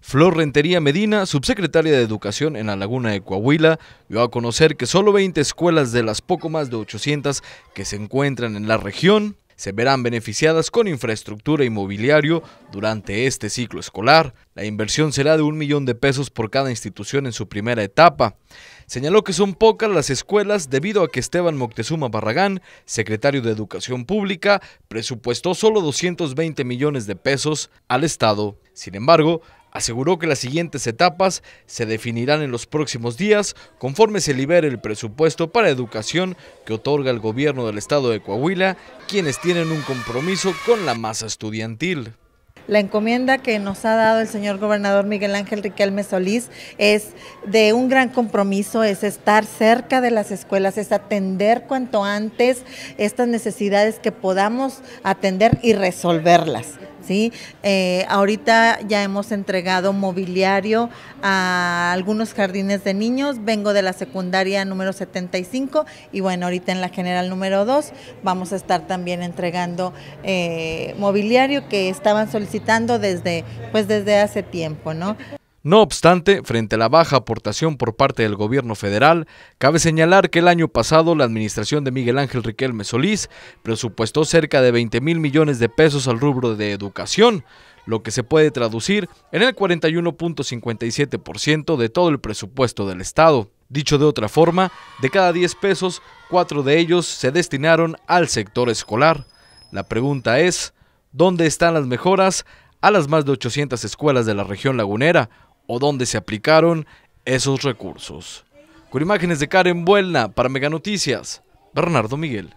Flor Rentería Medina, subsecretaria de Educación en la Laguna de Coahuila, dio a conocer que solo 20 escuelas de las poco más de 800 que se encuentran en la región se verán beneficiadas con infraestructura y mobiliario durante este ciclo escolar. La inversión será de un millón de pesos por cada institución en su primera etapa. Señaló que son pocas las escuelas debido a que Esteban Moctezuma Barragán, secretario de Educación Pública, presupuestó solo 220 millones de pesos al Estado. Sin embargo, Aseguró que las siguientes etapas se definirán en los próximos días conforme se libere el presupuesto para educación que otorga el gobierno del estado de Coahuila, quienes tienen un compromiso con la masa estudiantil. La encomienda que nos ha dado el señor gobernador Miguel Ángel Riquelme Solís es de un gran compromiso, es estar cerca de las escuelas, es atender cuanto antes estas necesidades que podamos atender y resolverlas. ¿sí? Eh, ahorita ya hemos entregado mobiliario a algunos jardines de niños, vengo de la secundaria número 75 y bueno, ahorita en la general número 2 vamos a estar también entregando eh, mobiliario que estaban solicitando desde, pues desde hace tiempo, ¿no? No obstante, frente a la baja aportación por parte del gobierno federal, cabe señalar que el año pasado la administración de Miguel Ángel Riquelme Solís presupuestó cerca de 20 mil millones de pesos al rubro de educación, lo que se puede traducir en el 41.57% de todo el presupuesto del Estado. Dicho de otra forma, de cada 10 pesos, 4 de ellos se destinaron al sector escolar. La pregunta es, ¿dónde están las mejoras a las más de 800 escuelas de la región lagunera? o dónde se aplicaron esos recursos. Con imágenes de Karen Buelna para Mega Noticias, Bernardo Miguel.